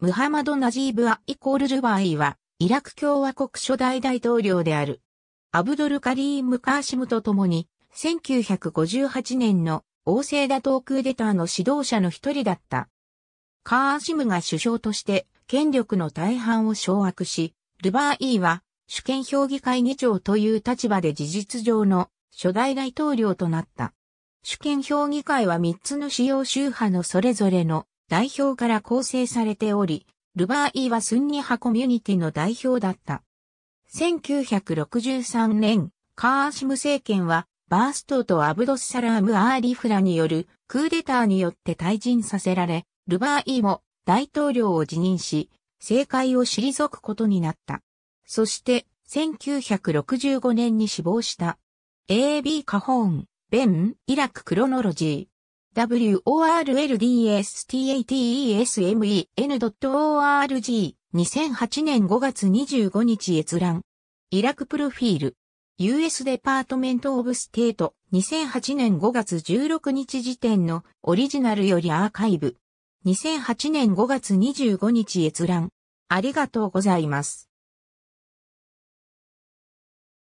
ムハマド・ナジーブ・ア・イコール・ルバーイは、イラク共和国初代大統領である。アブドル・カリーム・カーシムと共に、1958年の王政打倒クーデターの指導者の一人だった。カーシムが首相として権力の大半を掌握し、ルバーイは主権評議会議長という立場で事実上の初代大統領となった。主権評議会は3つの主要宗派のそれぞれの代表から構成されており、ルバーイはスンニ派コミュニティの代表だった。1963年、カーシム政権は、バーストとアブドスサラーム・アーリフラによるクーデターによって退陣させられ、ルバーイも大統領を辞任し、政界を退くことになった。そして、1965年に死亡した。AB カホーン、ベン、イラククロノロジー。w o r l d s t a t e s m e n o r g 2008年5月25日閲覧。イラクプロフィール。US Department of State 2008年5月16日時点のオリジナルよりアーカイブ。2008年5月25日閲覧。ありがとうございます。